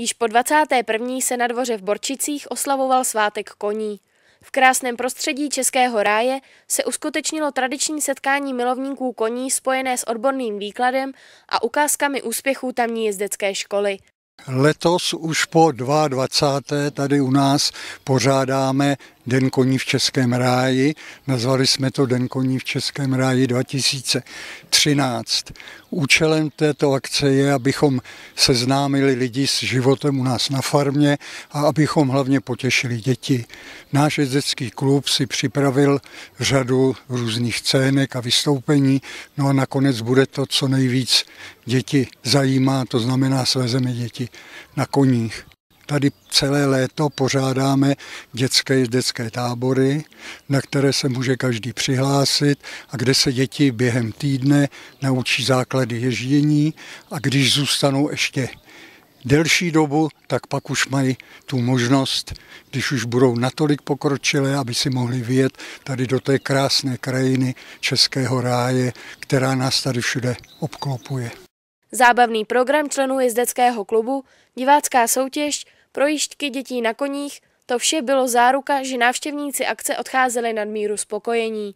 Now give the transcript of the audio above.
Již po 21. se na dvoře v Borčicích oslavoval svátek koní. V krásném prostředí Českého ráje se uskutečnilo tradiční setkání milovníků koní spojené s odborným výkladem a ukázkami úspěchů tamní jezdecké školy. Letos už po 22. tady u nás pořádáme Den koní v Českém ráji. Nazvali jsme to Den koní v Českém ráji 2013. Účelem této akce je, abychom seznámili lidi s životem u nás na farmě a abychom hlavně potěšili děti. Náš jezdecký klub si připravil řadu různých scének a vystoupení, no a nakonec bude to co nejvíc děti zajímá, to znamená svezeme děti na koních. Tady celé léto pořádáme dětské jezdecké tábory, na které se může každý přihlásit a kde se děti během týdne naučí základy ježdění a když zůstanou ještě delší dobu, tak pak už mají tu možnost, když už budou natolik pokročilé, aby si mohli vyjet tady do té krásné krajiny Českého ráje, která nás tady všude obklopuje. Zábavný program členů jezdeckého klubu, divácká soutěž, projížďky dětí na koních, to vše bylo záruka, že návštěvníci akce odcházeli nad míru spokojení.